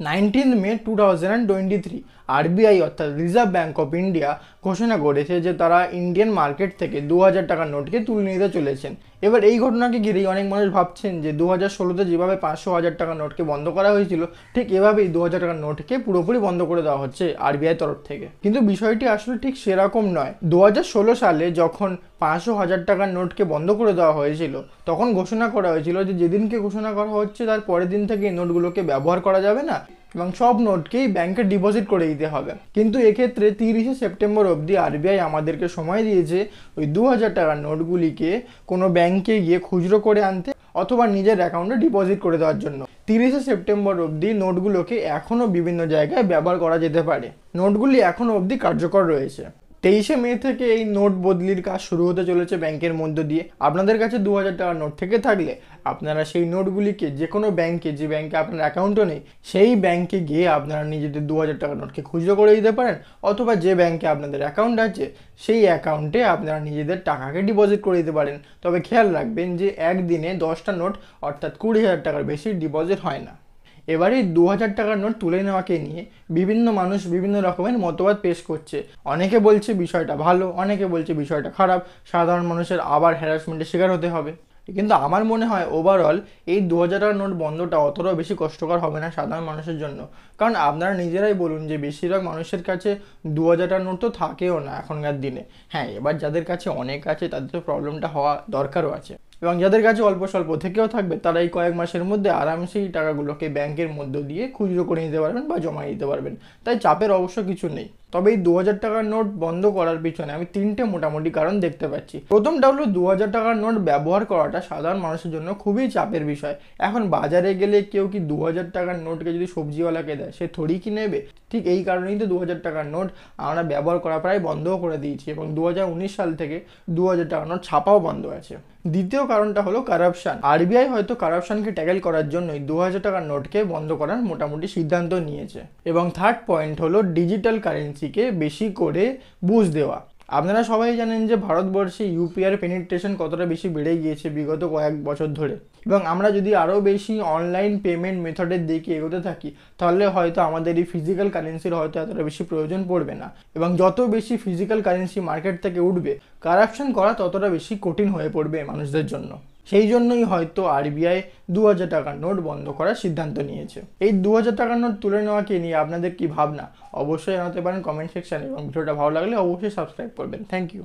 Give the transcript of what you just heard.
nineteen May two thousand and twenty three RBI অর্থাৎ reserve bank of India ঘোষণা করেছে যে তারা ইন্ডিয়ান মার্কেট থেকে দু হাজার টাকার নোটকে তুলে নিতে চলেছেন এবার এই ঘটনাকে ঘিরেই অনেক মানুষ ভাবছেন যে দু হাজার ষোলোতে যেভাবে পাঁচশো হাজার টাকার নোটকে বন্ধ করা হয়েছিল ঠিক এভাবেই দু হাজার টাকার নোটকে পুরোপুরি বন্ধ করে দেওয়া হচ্ছে আরবিআই তরফ থেকে কিন্তু বিষয়টি আসলে ঠিক সেরকম নয় দু হাজার ষোলো সালে যখন পাঁচশো হাজার টাকার নোটকে বন্ধ করে দেওয়া হয়েছিল তখন ঘোষণা করা হয়েছিল যে যেদিনকে ঘোষণা করা হচ্ছে তার পরের দিন থেকে এই নোটগুলোকে ব্যবহার করা যাবে না এবং সব নোটকেই ব্যাংকে ডিপোজিট করে দিতে হবে কিন্তু এক্ষেত্রে তিরিশে সেপ্টেম্বর অবধি আরবিআই আমাদেরকে সময় দিয়েছে ওই দু হাজার টাকার নোটগুলিকে কোনো ব্যাংকে গিয়ে খুচরো করে আনতে অথবা নিজের অ্যাকাউন্টে ডিপোজিট করে দেওয়ার জন্য তিরিশে সেপ্টেম্বর অবধি নোটগুলোকে এখনও বিভিন্ন জায়গায় ব্যবহার করা যেতে পারে নোটগুলি এখনও অবধি কার্যকর রয়েছে তেইশে মে থেকে এই নোট বদলির কাজ শুরু হতে চলেছে ব্যাংকের মধ্য দিয়ে আপনাদের কাছে দু হাজার টাকার নোট থেকে থাকলে আপনারা সেই নোটগুলিকে যে কোনো ব্যাংকে যে ব্যাংকে আপনার অ্যাকাউন্টও নেই সেই ব্যাংকে গিয়ে আপনারা নিজেদের দু হাজার টাকার নোটকে খুচরো করে দিতে পারেন অথবা যে ব্যাংকে আপনাদের অ্যাকাউন্ট আছে সেই অ্যাকাউন্টে আপনারা নিজেদের টাকাকে ডিপোজিট করে দিতে পারেন তবে খেয়াল রাখবেন যে একদিনে দশটা নোট অর্থাৎ কুড়ি হাজার টাকার বেশি ডিপোজিট হয় না এবারে দু হাজার টাকার নোট তুলে নেওয়াকে নিয়ে বিভিন্ন মানুষ বিভিন্ন রকমের মতবাদ পেশ করছে অনেকে বলছে বিষয়টা ভালো অনেকে বলছে বিষয়টা খারাপ সাধারণ মানুষের আবার হ্যারাসমেন্টের শিকার হতে হবে কিন্তু আমার মনে হয় ওভারঅল এই দু হাজার টাকার নোট বন্ধটা অতটাও বেশি কষ্টকর হবে না সাধারণ মানুষের জন্য কারণ আপনারা নিজেরাই বলুন যে বেশিরভাগ মানুষের কাছে দু হাজার টাকার নোট তো থাকেও না এখনকার দিনে হ্যাঁ এবার যাদের কাছে অনেক আছে তাদের তো প্রবলেমটা হওয়া দরকারও আছে এবং যাদের কাছে অল্প স্বল্প থেকেও থাকবে তারা এই কয়েক মাসের মধ্যে আরামসেই টাকাগুলোকে ব্যাংকের মধ্য দিয়ে খুচরো করে নিতে পারবেন বা জমা নিতে পারবেন তাই চাপের অবশ্য কিছু নেই তবে এই দু হাজার টাকার নোট বন্ধ করার পিছনে আমি তিনটে মোটামুটি কারণ দেখতে পাচ্ছি প্রথমটা হলো দু হাজার টাকার নোট ব্যবহার করাটা সাধারণ মানুষের জন্য খুবই চাপের বিষয় এখন বাজারে গেলে কেউ কি দু হাজার টাকার নোটকে যদি সবজিওয়ালাকে দেয় সে থরি কি নেবে ঠিক এই কারণেই তো দু হাজার টাকার নোট আমরা ব্যবহার করা প্রায় বন্ধও করে দিয়েছি এবং দু সাল থেকে দু হাজার টাকার নোট ছাপাও বন্ধ আছে দ্বিতীয় কারণটা হলো কারাপশান আরবিআই হয়তো কারাপশানকে ট্যাকেল করার জন্যই দু হাজার টাকার নোটকে বন্ধ করার মোটামুটি সিদ্ধান্ত নিয়েছে এবং থার্ড পয়েন্ট হলো ডিজিটাল কারেন্সি কারেন্সিকে বেশি করে বুঝ দেওয়া আপনারা সবাই জানেন যে ভারতবর্ষে ইউপিআর পেনিট্রেশন কতটা বেশি বেড়ে গিয়েছে বিগত কয়েক বছর ধরে এবং আমরা যদি আরও বেশি অনলাইন পেমেন্ট মেথডের দিকে এগোতে থাকি তাহলে হয়তো আমাদের এই ফিজিক্যাল কারেন্সির হয়তো এতটা বেশি প্রয়োজন পড়বে না এবং যত বেশি ফিজিক্যাল কারেন্সি মার্কেট থেকে উঠবে কারাপশন করা ততটা বেশি কঠিন হয়ে পড়বে মানুষদের জন্য সেই জন্যই হয়তো আরবিআই দু হাজার টাকার নোট বন্ধ করার সিদ্ধান্ত নিয়েছে এই দু হাজার টাকার নোট তুলে নেওয়াকে নিয়ে আপনাদের কি ভাবনা অবশ্যই জানাতে পারেন কমেন্ট সেকশানে এবং ভিডিওটা ভালো লাগলে অবশ্যই সাবস্ক্রাইব করবেন থ্যাংক ইউ